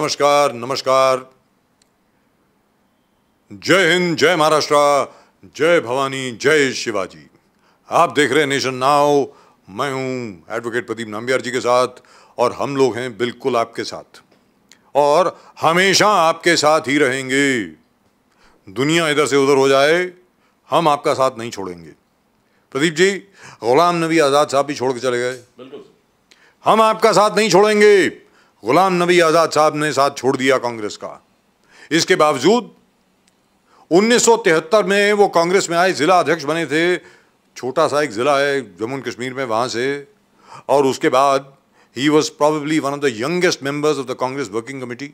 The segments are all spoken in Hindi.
नमस्कार नमस्कार जय हिंद जय महाराष्ट्र जय भवानी जय शिवाजी आप देख रहे हैं नेशन नाउ मैं हूं एडवोकेट प्रदीप नाम्बियार जी के साथ और हम लोग हैं बिल्कुल आपके साथ और हमेशा आपके साथ ही रहेंगे दुनिया इधर से उधर हो जाए हम आपका साथ नहीं छोड़ेंगे प्रदीप जी गुलाम नबी आज़ाद साहब भी छोड़ के चले गए बिल्कुल हम आपका साथ नहीं छोड़ेंगे गुलाम नबी आज़ाद साहब ने साथ छोड़ दिया कांग्रेस का इसके बावजूद 1973 में वो कांग्रेस में आए ज़िला अध्यक्ष बने थे छोटा सा एक ज़िला है जम्मू कश्मीर में वहाँ से और उसके बाद he was probably one of the youngest members of the Congress Working Committee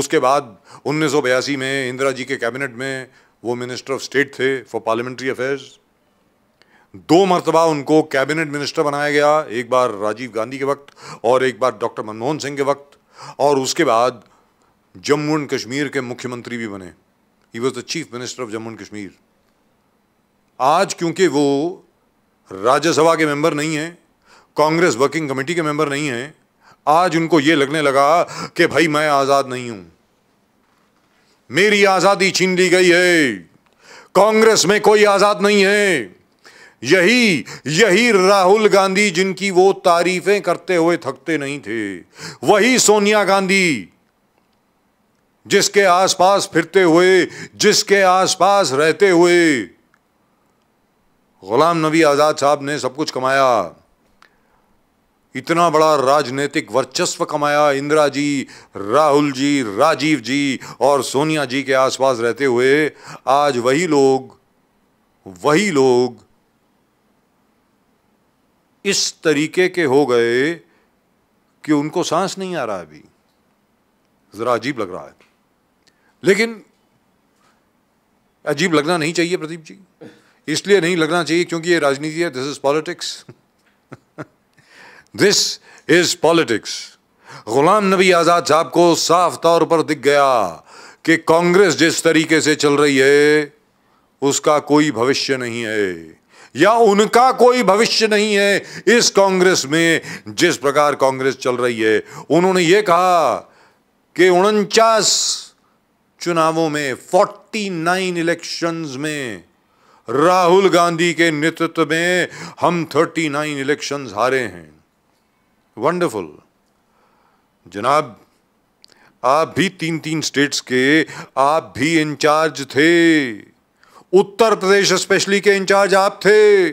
उसके बाद उन्नीस में इंदिरा जी के कैबिनेट में वो मिनिस्टर ऑफ स्टेट थे फॉर पार्लियामेंट्री अफेयर्स दो मरतबा उनको कैबिनेट मिनिस्टर बनाया गया एक बार राजीव गांधी के वक्त और एक बार डॉक्टर मनमोहन सिंह के वक्त और उसके बाद जम्मू एंड कश्मीर के मुख्यमंत्री भी बने he was the chief minister of Jammu and Kashmir आज क्योंकि वो राज्यसभा के मेंबर नहीं हैं कांग्रेस वर्किंग कमेटी के मेंबर नहीं हैं आज उनको ये लगने लगा कि भाई मैं आज़ाद नहीं हूं मेरी आज़ादी छीन ली गई है कांग्रेस में कोई आज़ाद नहीं है यही यही राहुल गांधी जिनकी वो तारीफें करते हुए थकते नहीं थे वही सोनिया गांधी जिसके आसपास फिरते हुए जिसके आसपास रहते हुए गुलाम नबी आज़ाद साहब ने सब कुछ कमाया इतना बड़ा राजनीतिक वर्चस्व कमाया इंदिरा जी राहुल जी राजीव जी और सोनिया जी के आसपास रहते हुए आज वही लोग वही लोग इस तरीके के हो गए कि उनको सांस नहीं आ रहा अभी ज़रा अजीब लग रहा है लेकिन अजीब लगना नहीं चाहिए प्रदीप जी इसलिए नहीं लगना चाहिए क्योंकि ये राजनीति है this is politics this is politics Ghulam Nabi Azad साहब को साफ तौर पर दिख गया कि कांग्रेस जिस तरीके से चल रही है उसका कोई भविष्य नहीं है या उनका कोई भविष्य नहीं है इस कांग्रेस में जिस प्रकार कांग्रेस चल रही है उन्होंने ये कहा कि उनचास चुनावों में 49 इलेक्शंस में राहुल गांधी के नेतृत्व में हम 39 इलेक्शंस हारे हैं वंडरफुल जनाब आप भी तीन तीन स्टेट्स के आप भी इंचार्ज थे उत्तर प्रदेश स्पेशली के इंचार्ज आप थे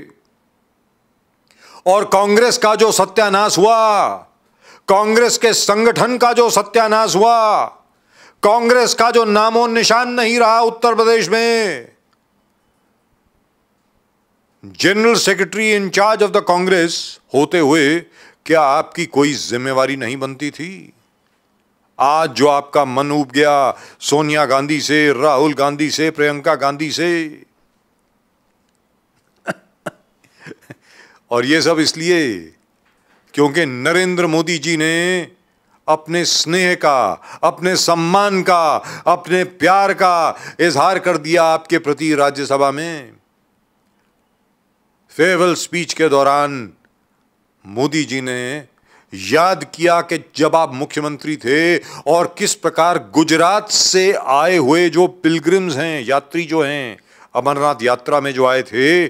और कांग्रेस का जो सत्यानाश हुआ कांग्रेस के संगठन का जो सत्यानाश हुआ कांग्रेस का जो नामो निशान नहीं रहा उत्तर प्रदेश में general secretary in charge of the Congress होते हुए क्या आपकी कोई जिम्मेवारी नहीं बनती थी आज जो आपका मन उब गया सोनिया गांधी से राहुल गांधी से प्रियंका गांधी से और ये सब इसलिए क्योंकि नरेंद्र मोदी जी ने अपने स्नेह का अपने सम्मान का अपने प्यार का इजहार कर दिया आपके प्रति राज्यसभा में फेयरवेल स्पीच के दौरान मोदी जी ने याद किया कि जब आप मुख्यमंत्री थे और किस प्रकार गुजरात से आए हुए जो पिलग्रिम्स हैं यात्री जो हैं अमरनाथ यात्रा में जो आए थे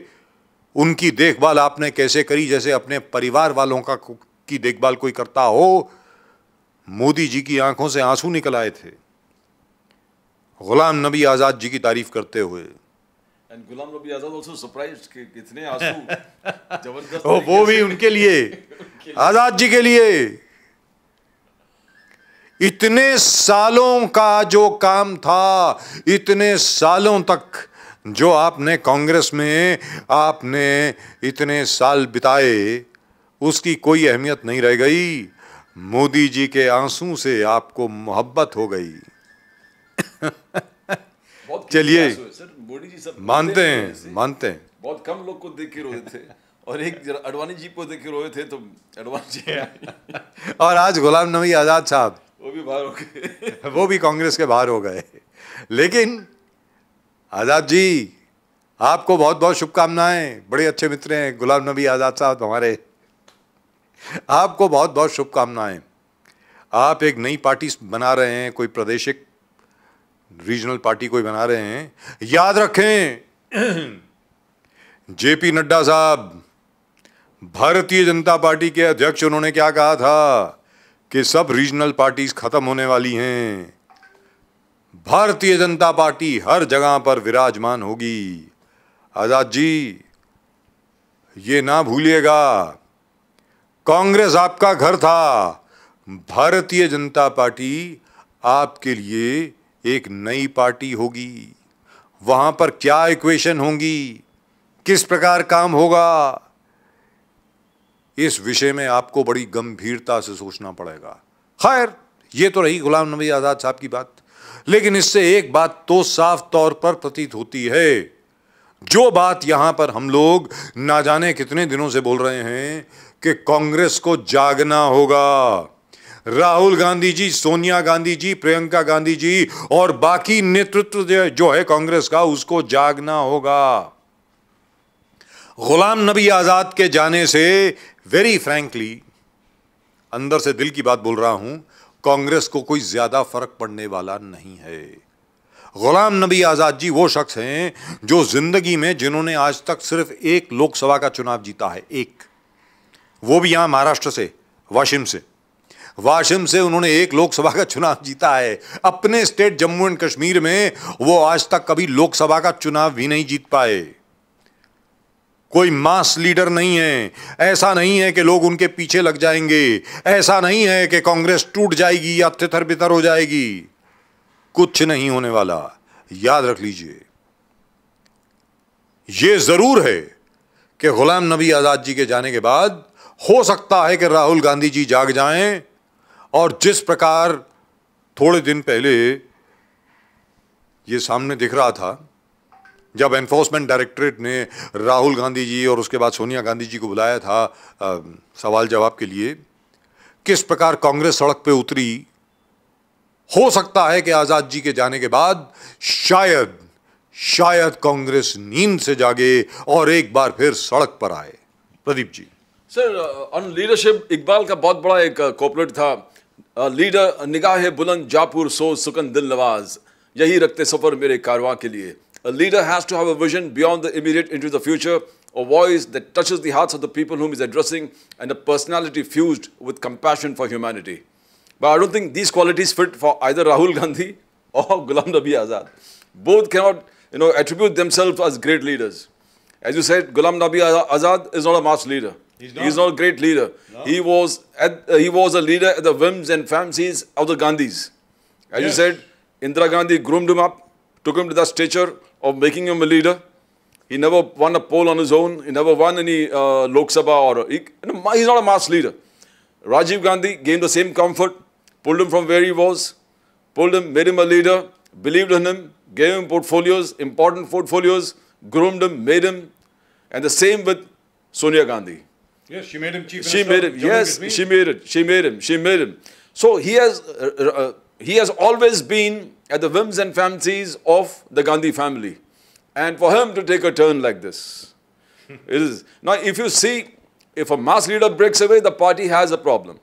उनकी देखभाल आपने कैसे करी जैसे अपने परिवार वालों का की देखभाल कोई करता हो मोदी जी की आंखों से आंसू निकल आए थे गुलाम नबी आज़ाद जी की तारीफ करते हुए And Gulam Rabi Azad also surprised कि कितने आंसू जबरदस्त oh वो भी उनके लिए आजाद जी के लिए इतने सालों का जो काम था इतने सालों तक जो आपने कांग्रेस में आपने इतने साल बिताए उसकी कोई अहमियत नहीं रह गई मोदी जी के आंसू से आपको मोहब्बत हो गई चलिए सर मोदी जी सब मानते हैं मानते हैं बहुत कम लोग को देख के रोए थे और एक अडवाणी जी को देख के रोए थे तो अडवाणी जी और आज गुलाम नबी आज़ाद साहब वो भी बाहर हो गए वो भी कांग्रेस के बाहर हो गए लेकिन आज़ाद जी आपको बहुत बहुत शुभकामनाएं बड़े अच्छे मित्र हैं गुलाम नबी आज़ाद साहब हमारे आपको बहुत बहुत शुभकामनाएं आप एक नई पार्टी बना रहे हैं कोई प्रादेशिक रीजनल पार्टी कोई बना रहे हैं याद रखें जेपी नड्डा साहब भारतीय जनता पार्टी के अध्यक्ष उन्होंने क्या कहा था कि सब रीजनल पार्टीज खत्म होने वाली हैं भारतीय जनता पार्टी हर जगह पर विराजमान होगी आजाद जी ये ना भूलिएगा कांग्रेस आपका घर था भारतीय जनता पार्टी आपके लिए एक नई पार्टी होगी वहां पर क्या इक्वेशन होंगी किस प्रकार काम होगा इस विषय में आपको बड़ी गंभीरता से सोचना पड़ेगा खैर ये तो रही गुलाम नबी आज़ाद साहब की बात लेकिन इससे एक बात तो साफ तौर पर प्रतीत होती है जो बात यहां पर हम लोग ना जाने कितने दिनों से बोल रहे हैं कि कांग्रेस को जागना होगा राहुल गांधी जी सोनिया गांधी जी प्रियंका गांधी जी और बाकी नेतृत्व जो है कांग्रेस का उसको जागना होगा गुलाम नबी आज़ाद के जाने से वेरी फ्रैंकली अंदर से दिल की बात बोल रहा हूं कांग्रेस को कोई ज़्यादा फर्क पड़ने वाला नहीं है गुलाम नबी आज़ाद जी वो शख्स हैं जो ज़िंदगी में जिन्होंने आज तक सिर्फ एक लोकसभा का चुनाव जीता है एक वो भी यहां महाराष्ट्र से वाशिम से वाशिम से उन्होंने एक लोकसभा का चुनाव जीता है अपने स्टेट जम्मू एंड कश्मीर में वो आज तक कभी लोकसभा का चुनाव भी नहीं जीत पाए कोई मास लीडर नहीं है ऐसा नहीं है कि लोग उनके पीछे लग जाएंगे ऐसा नहीं है कि कांग्रेस टूट जाएगी या तिथर बितर हो जाएगी कुछ नहीं होने वाला याद रख लीजिए यह ज़रूर है कि गुलाम नबी आज़ाद जी के जाने के बाद हो सकता है कि राहुल गांधी जी जाग जाएं और जिस प्रकार थोड़े दिन पहले ये सामने दिख रहा था जब एनफोर्समेंट डायरेक्टरेट ने राहुल गांधी जी और उसके बाद सोनिया गांधी जी को बुलाया था आ, सवाल जवाब के लिए किस प्रकार कांग्रेस सड़क पे उतरी हो सकता है कि आज़ाद जी के जाने के बाद शायद शायद कांग्रेस नींद से जागे और एक बार फिर सड़क पर आए Pradeep ji sir on leadership इकबाल का बहुत बड़ा एक कॉपरेट था लीडर निगाह बुलंद जापुर सो सुकन दिल नवाज यही रखते सफ़र मेरे कारवा के लिए A leader has to have a vision beyond the immediate into the future, a voice that touches the hearts of the people whom he is addressing, and a personality fused with compassion for humanity. But I don't think these qualities fit for either Rahul Gandhi or Gulam Nabi Azad. Both cannot, you know, attribute themselves as great leaders. As you said, Gulam Nabi Azad is not a mass leader. He's not, He's not a great leader. No. He was at, uh, he was a leader at the whims and fancies of the Gandhis. As yes. you said, Indira Gandhi groomed him up, took him to the stature of making him a leader. He never won a poll on his own. He never won any uh, Lok Sabha or he, he's not a mass leader. Rajiv Gandhi gained the same comfort, pulled him from where he was, pulled him, made him a leader, believed in him, gave him portfolios, important portfolios, groomed him, made him, and the same with Sonia Gandhi. Yes, she made him chief minister. She made him. Yes, she made it. She made him. She made him. So he has uh, uh, he has always been at the whims and fancies of the Gandhi family, and for him to take a turn like this, it is now. If you see, if a mass leader breaks away, the party has a problem.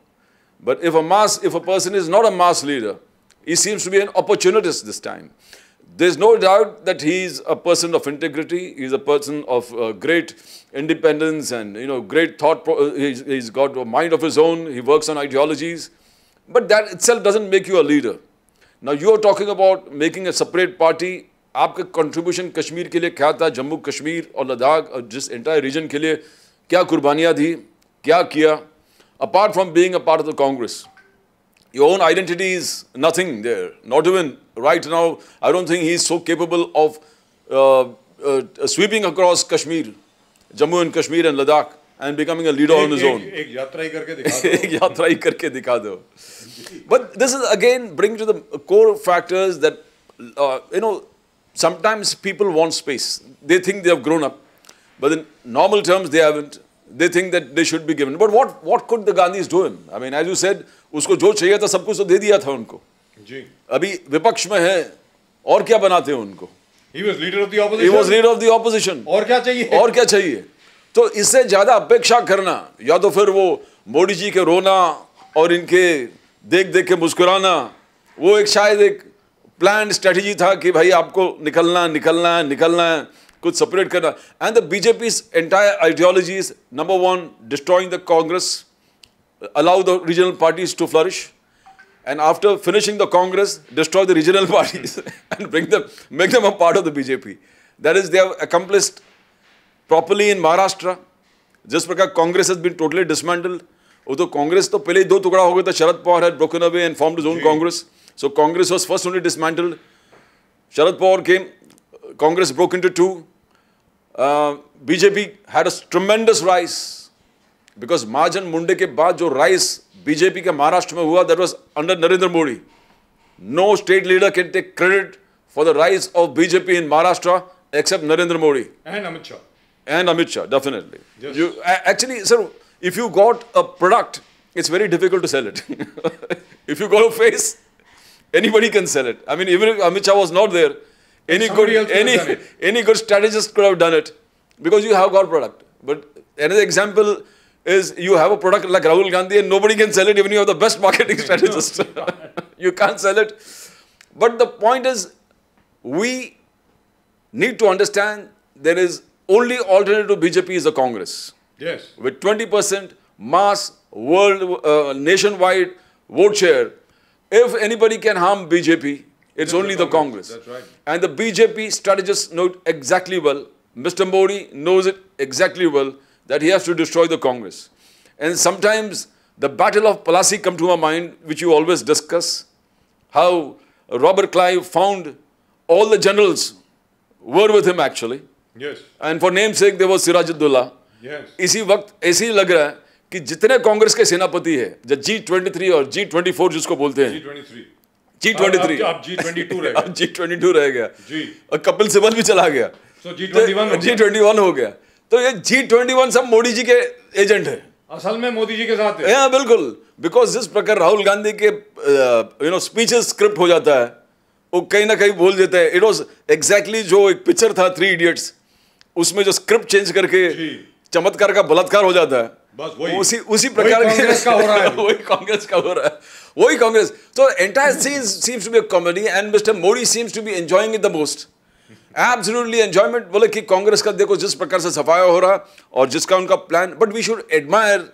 But if a mass, if a person is not a mass leader, he seems to be an opportunist this time. There's no doubt that he is a person of integrity. He's a person of uh, great independence and you know great thought. Uh, he's, he's got a mind of his own. He works on ideologies, but that itself doesn't make you a leader. Now you are talking about making a separate party. contribution contribution Kashmir के लिए Kashmir था Jammu Kashmir this entire region जिस एंटायर रीजन के लिए क्या कुर्बानियाँ दी क्या किया apart from being a part of the Congress? Your own identity is nothing there. Not even right now, I don't think he is so capable of uh, uh, sweeping across Kashmir, Jammu and Kashmir and Ladakh and becoming a leader on his own. एक यात्रा ही करके दिखा दो. एक यात्रा ही करके दिखा दो. But this is again bring to the core factors that uh, you know sometimes people want space. They think they have grown up, but in normal terms they haven't. they think that they should be given. But what, what could the Gandhis do him? I mean, as you said, उसको जो चाहिए था सब कुछ तो दे दिया था उनको जी अभी विपक्ष में है और क्या बनाते हैं उनको He was leader of the opposition. He was leader of the opposition. और क्या चाहिए और क्या चाहिए तो इससे ज़्यादा अपेक्षा करना या तो फिर वो मोदी जी के रोना और इनके देख देख के मुस्कुराना वो एक शायद एक प्लान स्ट्रेटजी था कि भाई आपको निकलना निकलना निकलना है could separate Karna. And the BJP's entire ideology is number one, destroying the Congress, allow the regional parties to flourish. And after finishing the Congress, destroy the regional parties and bring them, make them a part of the BJP. That is, they have accomplished properly in Maharashtra. Just because Congress has been totally dismantled. Although Congress to Pele do Tukra Hogata Sharad Power had broken away and formed his own Congress. So Congress was first only dismantled. Sharad Pawar came, Congress broke into two uh, um, BJP had a tremendous rise because Majan Munde ke baad jo rise BJP के Maharashtra mein hua, that was under Narendra Modi. No state leader can take credit for the rise of BJP in Maharashtra except Narendra Modi. And Amit Shah. And Amit Shah, definitely. Yes. You, actually, sir, if you got a product, it's very difficult to sell it. if you got a face, anybody can sell it. I mean, even if Amit Shah was not there, any Somebody good, any, any good strategist could have done it because you have got product. But another example is you have a product like Rahul Gandhi and nobody can sell it even you have the best marketing strategist. you can't sell it. But the point is, we need to understand there is only alternative to BJP is the Congress. Yes. With 20% mass, world, uh, nationwide vote share, if anybody can harm BJP, it's only the Congress. That's right. And the BJP strategists know exactly well, Mr. Modi knows it exactly well, that he has to destroy the Congress. And sometimes the battle of Palasi come to my mind, which you always discuss, how Robert Clive found all the generals were with him actually. Yes. And for namesake there was Sirajudullah. Yes. इसी वक्त ऐसे ही लग रहा है कि जितने कांग्रेस के सेनापति है जी ट्वेंटी थ्री और जी ट्वेंटी जिसको बोलते 23 G twenty three G twenty two रहे जी ट्वेंटी टू रह गया जी और कपिल सिबल भी चला गया जी ट्वेंटी वन हो गया तो ये जी ट्वेंटी वन सब मोदी जी के एजेंट है असल में मोदी जी के साथ है हाँ बिल्कुल बिकॉज जिस प्रकार राहुल गांधी के यू नो स्पीचेस स्क्रिप्ट हो जाता है वो कहीं ना कहीं बोल देते हैं इट वॉज एग्जैक्टली जो एक पिक्चर था थ्री इडियट्स उसमें जो स्क्रिप्ट चेंज करके चमत्कार का बलात्कार हो जाता है बस वही उसी उसी प्रकार कांग्रेस का हो रहा है वही कांग्रेस का हो रहा है वही कांग्रेस तो entire scene seems to be a comedy and mister Modi seems to be enjoying it the most absolutely enjoyment बोले कि कांग्रेस का देखो जिस प्रकार से सफाया हो रहा और जिसका उनका plan but we should admire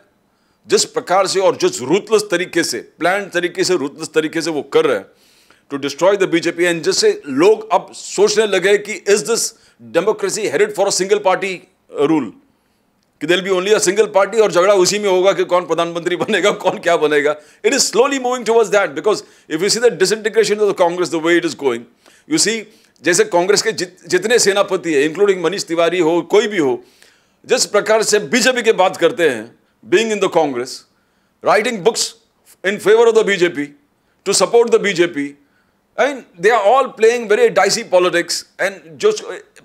जिस प्रकार से और जिस रूथलेस तरीके से प्लान तरीके से रूथलेस तरीके से वो कर रहे हैं to destroy the BJP and जिससे लोग अब सोचने लगे कि is this democracy headed for a single party rule कि there'll be only a single party और झगड़ा उसी में होगा कि कौन प्रधानमंत्री बनेगा कौन क्या बनेगा it is slowly moving towards that because if you see the disintegration of the Congress the way it is going you see जैसे कांग्रेस के जितने सेनापति है इंक्लूडिंग मनीष तिवारी हो कोई भी हो जिस प्रकार से बीजेपी के बात करते हैं being in the Congress writing books in favour of the BJP to support the BJP and they are all playing very dicey politics and जो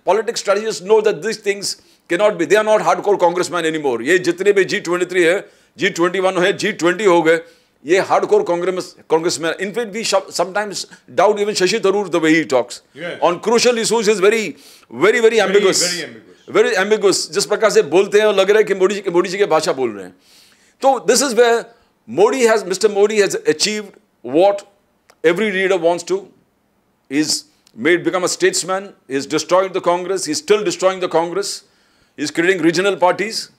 politics strategist know that this things cannot be. They are not hardcore congressmen anymore. ये जितने भी G23 है G21 है G20 हो गए ये hardcore congress congressmen. In fact, we sometimes doubt even Shashi Tharoor the way he talks. On crucial issues is very, very, very ambiguous. Very, ambiguous. Just because जिस प्रकार से बोलते हैं और लग रहा है कि मोदी जी मोदी जी के भाषा बोल रहे हैं तो what every leader wants to is made become a statesman, is destroying the Congress, he's still destroying the Congress. He's creating regional parties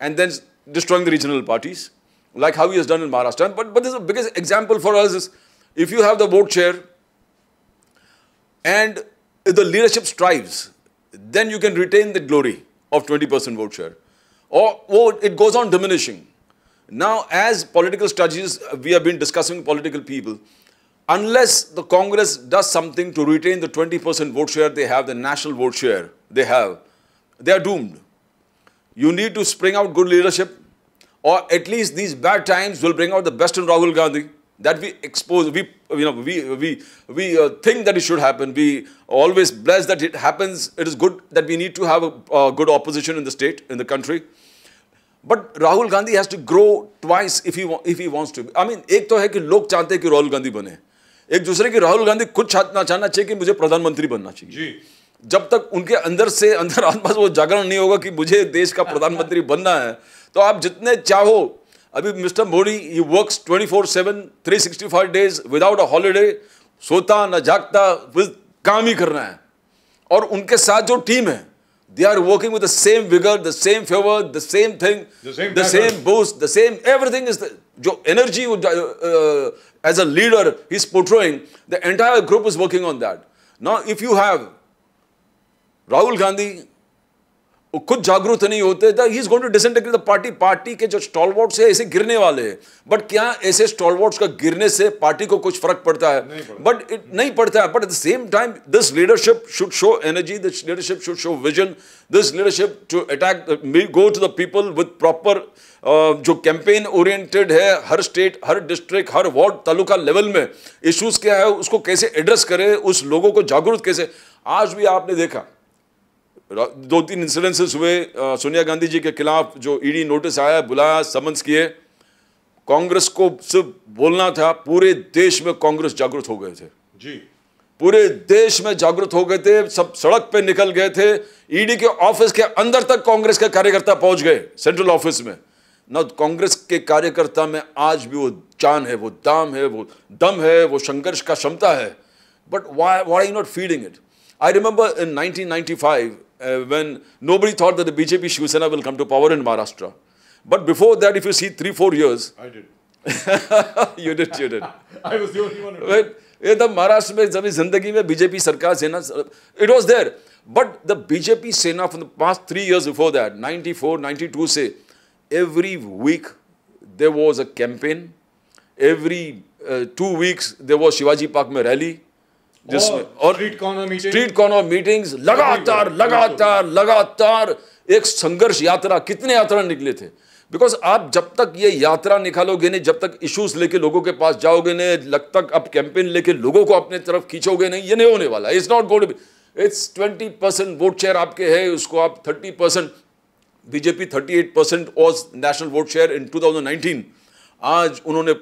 and then destroying the regional parties, like how he has done in Maharashtra. But, but this is the biggest example for us is if you have the vote share and if the leadership strives, then you can retain the glory of 20% vote share. Or, or it goes on diminishing. Now, as political strategies, we have been discussing political people. Unless the Congress does something to retain the 20% vote share they have, the national vote share they have, they are doomed. You need to spring out good leadership or at least these bad times will bring out the best in Rahul Gandhi that we expose, we, you know, we, we, we uh, think that it should happen. We always bless that it happens. It is good that we need to have a, a good opposition in the state, in the country. But Rahul Gandhi has to grow twice if he if he wants to. I mean, एक तो है कि लोग चाहते हैं कि राहुल गांधी बने एक दूसरे कि राहुल गांधी कुछ चाहना चाहना चाहिए कि मुझे प्रधानमंत्री बनना चाहिए जी जब तक उनके अंदर से अंदर आसपास वो जागरण नहीं होगा कि मुझे देश का प्रधानमंत्री बनना है तो आप जितने चाहो अभी mister Modi you seven three sixty five days without a holiday सोता ना जागता विद काम ही करना है और उनके साथ जो टीम है they are working with the same vigour the same favour the same thing the same boss the same everything is जो energy as a leader is portraying the entire group is working on that now if you have Rahul Gandhi वो खुद जागरूक तो नहीं होते he is going to disintegrate the party party के जो स्टॉलवॉट्स है ऐसे गिरने वाले हैं बट क्या ऐसे स्टॉलवॉट्स का गिरने से पार्टी को कुछ फर्क पड़ता है बट इट नहीं पड़ता है but at the same time this leadership should show energy this leadership should show vision this leadership to attack go to the people with proper जो कैंपेन ओरिएंटेड है हर स्टेट हर डिस्ट्रिक्ट हर वार्ड तालुका लेवल में इश्यूज क्या है उसको कैसे एड्रेस करें उस लोगों को जागरूक कैसे आज भी आपने देखा दो तीन इंसिडेंसेस हुए सोनिया गांधी जी के खिलाफ जो ईडी e नोटिस आया बुलाया समन्स किए कांग्रेस को सिर्फ बोलना था पूरे देश में कांग्रेस जागृत हो गए थे जी पूरे देश में जागृत हो गए थे सब सड़क पे निकल गए थे ईडी e के ऑफिस के अंदर तक कांग्रेस के कार्यकर्ता पहुंच गए सेंट्रल ऑफिस में ना कांग्रेस के कार्यकर्ता में आज भी वो जान है वो दाम है वो दम है वो संघर्ष का क्षमता है but why why not feeding it I remember in 1995 Uh, when nobody thought that the BJP Shiv Sena will come to power in Maharashtra. But before that, if you see three, four years. I did. you did, you did. I was the only one who In the Maharashtra, when in life, BJP, Sarkar, Sena, it was there. But the BJP Sena from the past three years before that, 94, 92, say, every week there was a campaign. Every uh, two weeks there was Shivaji Park mein rally. जिसमें और street corner street corner meetings लगातार लगातार लगातार एक संघर्ष यात्रा कितने यात्रा निकले थे बिकॉज आप जब तक ये यात्रा निकालोगे नहीं जब तक इश्यूज लेके लोगों के पास जाओगे नहीं लग तक आप कैंपेन लेके लोगों को अपने तरफ खींचोगे नहीं ये नहीं होने वाला it's not good it's twenty percent vote share आपके है उसको आप thirty percent BJP thirty eight percent as national vote share in two thousand nineteen आज उन्होंने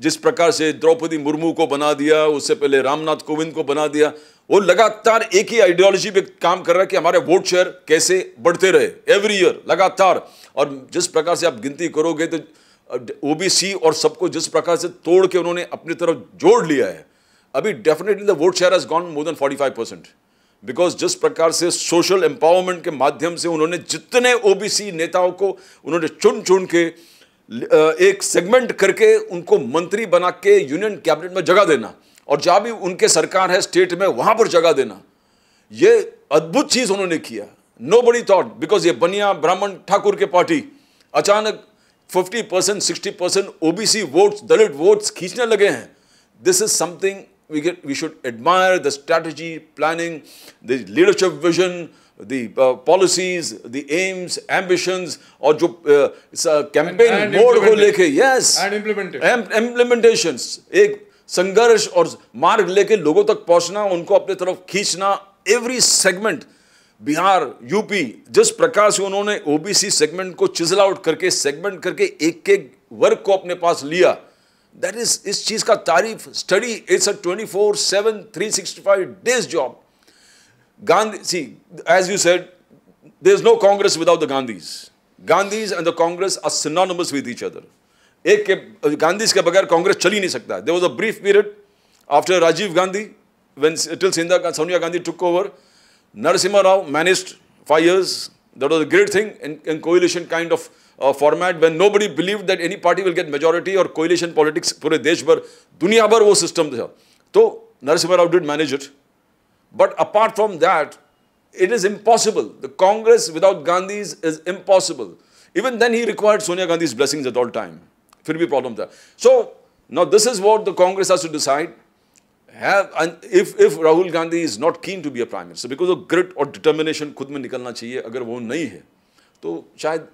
जिस प्रकार से द्रौपदी मुर्मू को बना दिया उससे पहले रामनाथ कोविंद को बना दिया वो लगातार एक ही आइडियोलॉजी पे काम कर रहा है कि हमारे वोट शेयर कैसे बढ़ते रहे एवरी ईयर लगातार और जिस प्रकार से आप गिनती करोगे तो ओबीसी और सबको जिस प्रकार से तोड़ के उन्होंने अपनी तरफ जोड़ लिया है अभी definitely the vote share has gone more than forty five percent because जिस प्रकार से सोशल एम्पावरमेंट के माध्यम से उन्होंने जितने ओबीसी नेताओं को उन्होंने चुन चुन के एक सेगमेंट करके उनको मंत्री बना के यूनियन कैबिनेट में जगह देना और जहाँ भी उनके सरकार है स्टेट में वहाँ पर जगह देना ये अद्भुत चीज़ उन्होंने किया नो बड़ी थॉट बिकॉज ये बनिया ब्राह्मण ठाकुर के पार्टी अचानक 50 percent sixty percent OBC votes Dalit votes खींचने लगे हैं this is something we should admire the admire planning strategy planning the the uh, policies, the aims, ambitions और जो कैंपेन मोड को लेके यस इम्प्लीमेंटेशंस एक संघर्ष और मार्ग लेके लोगों तक पहुंचना उनको अपने तरफ खींचना एवरी सेगमेंट बिहार यूपी जिस प्रकार से उन्होंने ओबीसी सेगमेंट को चिजल आउट करके सेगमेंट करके एक एक वर्ग को अपने पास लिया दैट इज इस चीज़ का तारीफ study it's a twenty four seven three sixty five days job Gandhi, see, as you said, there's no Congress without the Gandhis. Gandhis and the Congress are synonymous with each other. Gandhis के Congress के बगैर कांग्रेस चल ही नहीं सकता there was a brief when till Sindha, Sonia Gandhi took over, Narasimha Rao managed five years. That was a great thing in, in coalition kind of uh, format when nobody believed that any party will get majority or coalition politics. पूरे देश भर दुनिया भर वो सिस्टम था तो Narasimha Rao did manage it. But apart from that, it is impossible. The Congress without Gandhi's is impossible. Even then he required Sonia Gandhi's blessings at all time. will be problem there. So now this is what the Congress has to decide. Have, and if, if Rahul Gandhi is not keen to be a prime minister because of grit or determination खुद में निकलना चाहिए अगर वो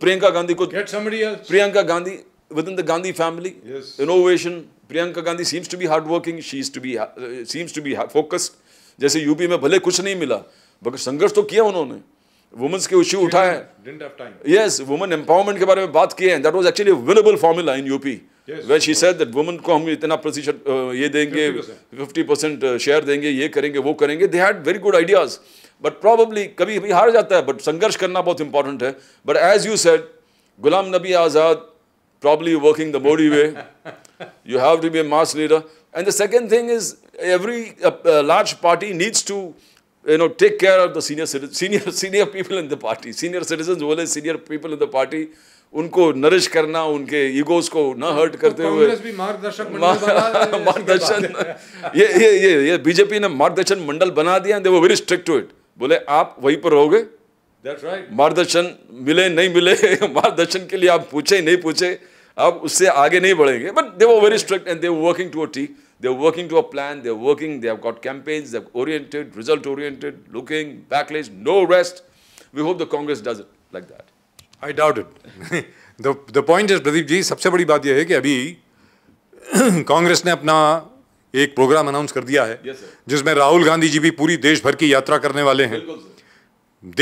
Priyanka Gandhi could get somebody else Priyanka Gandhi within the Gandhi family yes. innovation Priyanka Gandhi seems to be hardworking she is to be uh, seems to be focused जैसे यूपी में भले कुछ नहीं मिला मगर संघर्ष तो किया उन्होंने वुमेंस के इश्यू उठाए यस वुमेन एम्पावरमेंट के बारे में बात किए हैं that was actually available formula in UP way she said that women को हम इतना प्रतिशत ये देंगे फिफ्टी परसेंट शेयर देंगे ये करेंगे वो करेंगे they had very good ideas but probably कभी कभी हार जाता है बट संघर्ष करना बहुत इंपॉर्टेंट है but as you said Ghulam Nabi Azad probably working the body way you have to be a mass leader And the second thing is every uh, uh, large party needs to you know, take care of the senior senior senior people in the party. Senior citizens बोले senior people in the party उनको नरिश करना उनके ईगोज को न हर्ट हाँ, तो करते तो हुए भी मार्गदर्शक मार्गदर्शन ये ये ये ये बीजेपी ने मार्गदर्शन मंडल बना दिया दे were very strict to it बोले आप वहीं पर रहोगे right. मार्गदर्शन मिले नहीं मिले मार्गदर्शन के लिए आप पूछे नहीं पूछे आप उससे आगे नहीं बढ़ेंगे but they were very strict and they working to a T They're working to a plan, they're working, they have got campaigns, they're oriented, result-oriented, looking, backlash, no rest. We hope the Congress does it like that. I doubt it. the, the point is, Pradeep ji, सबसे बड़ी बात यह है कि अभी कांग्रेस ने अपना एक प्रोग्राम अनाउंस कर दिया है yes, जिसमें राहुल गांधी जी भी पूरी देश भर की यात्रा करने वाले हैं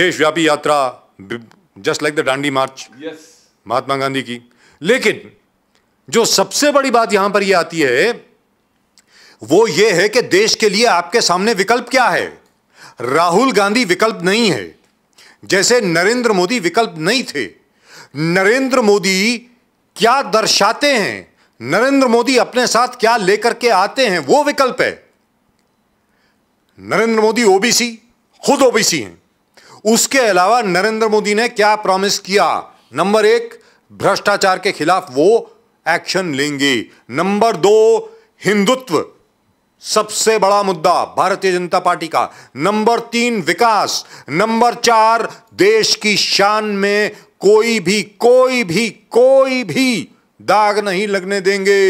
देशव्यापी यात्रा just like the Dandi march yes. Mahatma Gandhi की लेकिन जो सबसे बड़ी बात यहां पर यह आती है वो ये है कि देश के लिए आपके सामने विकल्प क्या है राहुल गांधी विकल्प नहीं है जैसे नरेंद्र मोदी विकल्प नहीं थे नरेंद्र मोदी क्या दर्शाते हैं नरेंद्र मोदी अपने साथ क्या लेकर के आते हैं वो विकल्प है नरेंद्र मोदी ओबीसी खुद ओबीसी हैं उसके अलावा नरेंद्र मोदी ने क्या प्रॉमिस किया नंबर एक भ्रष्टाचार के खिलाफ वो एक्शन लेंगे नंबर दो हिंदुत्व सबसे बड़ा मुद्दा भारतीय जनता पार्टी का नंबर तीन विकास नंबर चार देश की शान में कोई भी कोई भी कोई भी दाग नहीं लगने देंगे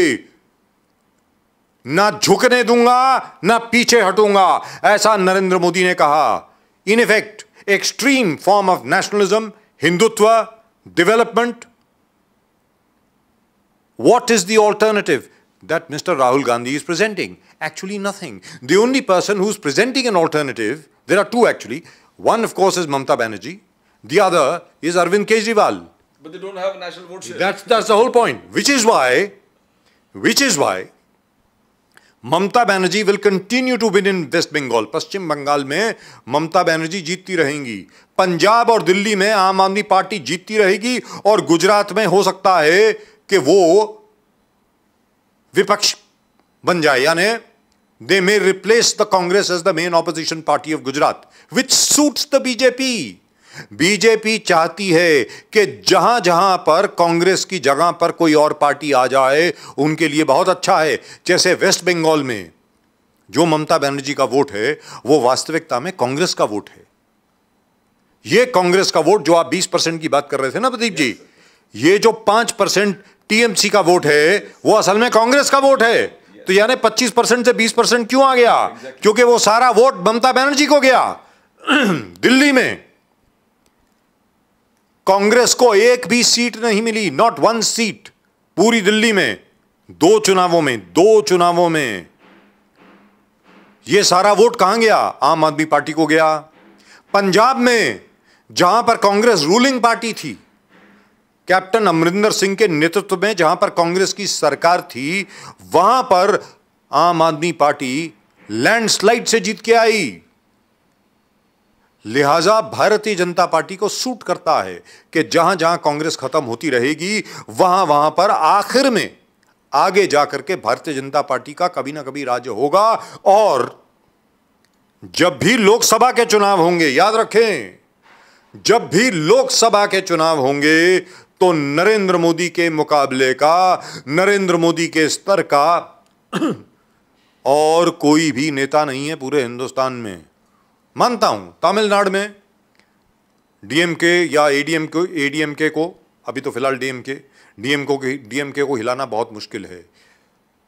ना झुकने दूंगा ना पीछे हटूंगा ऐसा नरेंद्र मोदी ने कहा in effect extreme form of nationalism Hindutva development what is the alternative that Mr. Rahul Gandhi is presenting? Actually, nothing. The only person who's presenting an alternative, there are two actually. One, of course, is Mamta Banerjee. The other is Arvind Kejriwal. But they don't have a national vote share. That's, that's the whole point. Which is why, which is why, Mamta Banerjee will continue to win in West Bengal. Paschim Bengal mein Mamta Banerjee jeetti rahengi. Punjab aur Delhi mein Aam Aadmi Party jeetti rahegi. Aur Gujarat mein ho sakta hai ke wo विपक्ष बन जाए यानी they may replace the Congress as the main opposition party of Gujarat which suits the BJP BJP चाहती है कि जहां जहां पर कांग्रेस की जगह पर कोई और पार्टी आ जाए उनके लिए बहुत अच्छा है जैसे वेस्ट बंगाल में जो ममता बनर्जी का वोट है वो वास्तविकता में कांग्रेस का वोट है ये कांग्रेस का वोट जो आप 20 परसेंट की बात कर रहे थे ना प्रदीप जी ये जो 5 परसेंट टीएमसी का वोट है वो असल में कांग्रेस का वोट है तो यानी 25 परसेंट से 20 परसेंट क्यों आ गया क्योंकि वो सारा वोट ममता बनर्जी को गया दिल्ली में कांग्रेस को एक भी सीट नहीं मिली नॉट वन सीट पूरी दिल्ली में दो चुनावों में दो चुनावों में ये सारा वोट कहां गया आम आदमी पार्टी को गया पंजाब में जहां पर कांग्रेस रूलिंग पार्टी थी कैप्टन अमरिंदर सिंह के नेतृत्व में जहां पर कांग्रेस की सरकार थी वहां पर आम आदमी पार्टी लैंडस्लाइड से जीत के आई लिहाजा भारतीय जनता पार्टी को सूट करता है कि जहां जहां कांग्रेस खत्म होती रहेगी वहां वहां पर आखिर में आगे जाकर के भारतीय जनता पार्टी का कभी ना कभी राज्य होगा और जब भी लोकसभा के चुनाव होंगे याद रखें जब भी लोकसभा के चुनाव होंगे तो नरेंद्र मोदी के मुकाबले का नरेंद्र मोदी के स्तर का और कोई भी नेता नहीं है पूरे हिंदुस्तान में मानता हूं तमिलनाडु में डीएमके या एडीएम को एडीएमके को अभी तो फिलहाल डीएमके डीएम को डीएमके को हिलाना बहुत मुश्किल है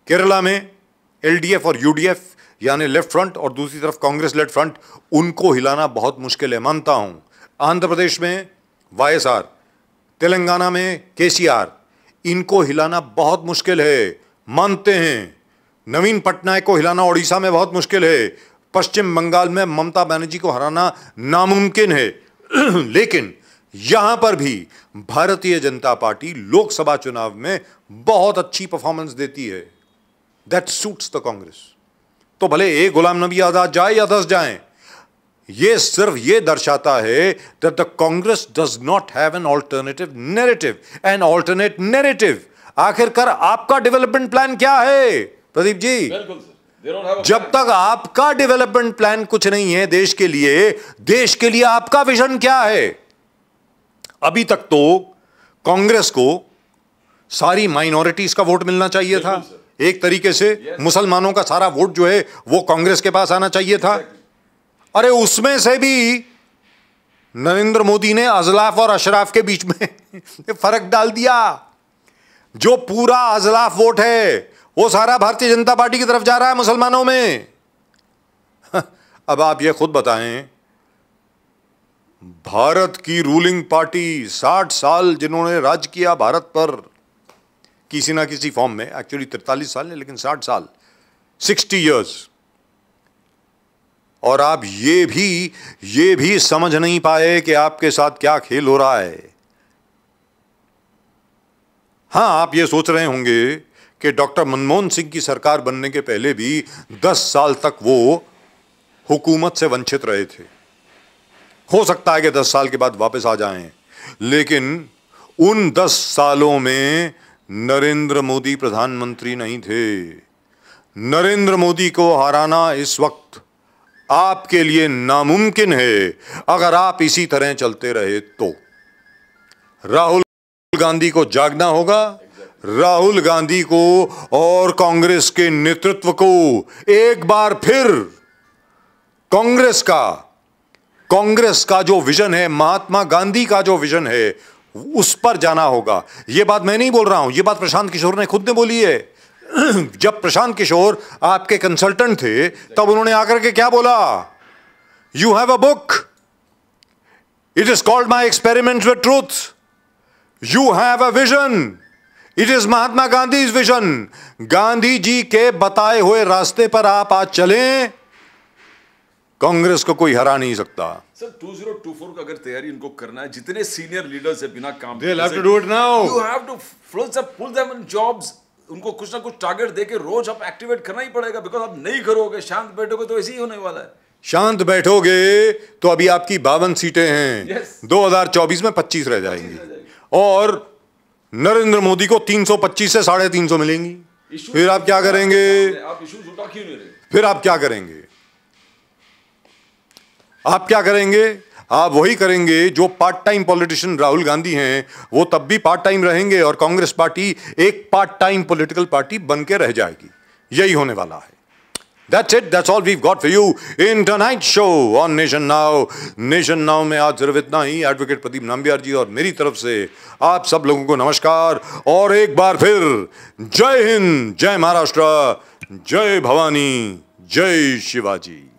केरला में एलडीएफ और यूडीएफ यानी लेफ्ट फ्रंट और दूसरी तरफ कांग्रेस लेफ्ट फ्रंट उनको हिलाना बहुत मुश्किल है मानता हूं आंध्र प्रदेश में वाई तेलंगाना में केसीआर इनको हिलाना बहुत मुश्किल है मानते हैं नवीन पटनायक को हिलाना ओडिशा में बहुत मुश्किल है पश्चिम बंगाल में ममता बनर्जी को हराना नामुमकिन है लेकिन यहां पर भी भारतीय जनता पार्टी लोकसभा चुनाव में बहुत अच्छी परफॉर्मेंस देती है दैट सूट्स द कांग्रेस तो भले एक गुलाम नबी आजाद जाए या दस जाएं ये सिर्फ ये दर्शाता है that the Congress does not have an alternative narrative an alternate narrative आखिरकार आपका डेवलपमेंट प्लान क्या है प्रदीप जी जब तक आपका डेवलपमेंट प्लान कुछ नहीं है देश के लिए देश के लिए आपका विजन क्या है अभी तक तो कांग्रेस को सारी माइनॉरिटीज का वोट मिलना चाहिए था एक तरीके से मुसलमानों का सारा वोट जो है वो कांग्रेस के पास आना चाहिए था अरे उसमें से भी नरेंद्र मोदी ने अजलाफ और अशराफ के बीच में फर्क डाल दिया जो पूरा अजलाफ वोट है वो सारा भारतीय जनता पार्टी की तरफ जा रहा है मुसलमानों में अब आप ये खुद बताएं भारत की रूलिंग पार्टी 60 साल जिन्होंने राज किया भारत पर किसी ना किसी फॉर्म में एक्चुअली 43 साल है लेकिन 60 साल 60 इयर्स और आप ये भी ये भी समझ नहीं पाए कि आपके साथ क्या खेल हो रहा है हाँ आप ये सोच रहे होंगे कि डॉक्टर मनमोहन सिंह की सरकार बनने के पहले भी दस साल तक वो हुकूमत से वंचित रहे थे हो सकता है कि दस साल के बाद वापस आ जाएं लेकिन उन दस सालों में नरेंद्र मोदी प्रधानमंत्री नहीं थे नरेंद्र मोदी को हराना इस वक्त आपके लिए नामुमकिन है अगर आप इसी तरह चलते रहे तो राहुल गांधी को जागना होगा राहुल गांधी को और कांग्रेस के नेतृत्व को एक बार फिर कांग्रेस का कांग्रेस का जो विजन है महात्मा गांधी का जो विजन है उस पर जाना होगा यह बात मैं नहीं बोल रहा हूं यह बात प्रशांत किशोर ने खुद ने बोली है जब प्रशांत किशोर आपके कंसल्टेंट थे तब उन्होंने आकर के क्या बोला you have a book it is called my experiment with truth you have a vision it is Mahatma Gandhi is vision Gandhi ji के बताए हुए रास्ते पर आप आज चलें कांग्रेस को कोई हरा नहीं सकता सर 2024 का अगर तैयारी इनको करना है जितने सीनियर लीडर्स है बिना काम they have to do it now you have to flows pull them in jobs उनको कुछ ना कुछ टारगेट दे के रोज आप एक्टिवेट करना ही पड़ेगा बिकॉज आप नहीं करोगे शांत बैठोगे तो ऐसे ही होने वाला है शांत बैठोगे तो अभी आपकी बावन सीटें हैं दो yes. चौबीस में पच्चीस रह जाएंगी और नरेंद्र मोदी को 325 से साढ़े तीन सौ मिलेंगी फिर आप क्या करेंगे आप क्यों नहीं फिर आप क्या करेंगे आप क्या करेंगे आप वही करेंगे जो part time politician Rahul Gandhi हैं वो तब भी पार्ट टाइम रहेंगे और कांग्रेस पार्टी एक पार्ट टाइम पॉलिटिकल पार्टी बन के रह जाएगी यही होने वाला है That's it. That's all we've got for you in tonight's show on nation now nation now में आज सिर्फ इतना ही एडवोकेट प्रदीप नाम्बियार जी और मेरी तरफ से आप सब लोगों को नमस्कार और एक बार फिर जय हिंद जय महाराष्ट्र जय भवानी जय शिवाजी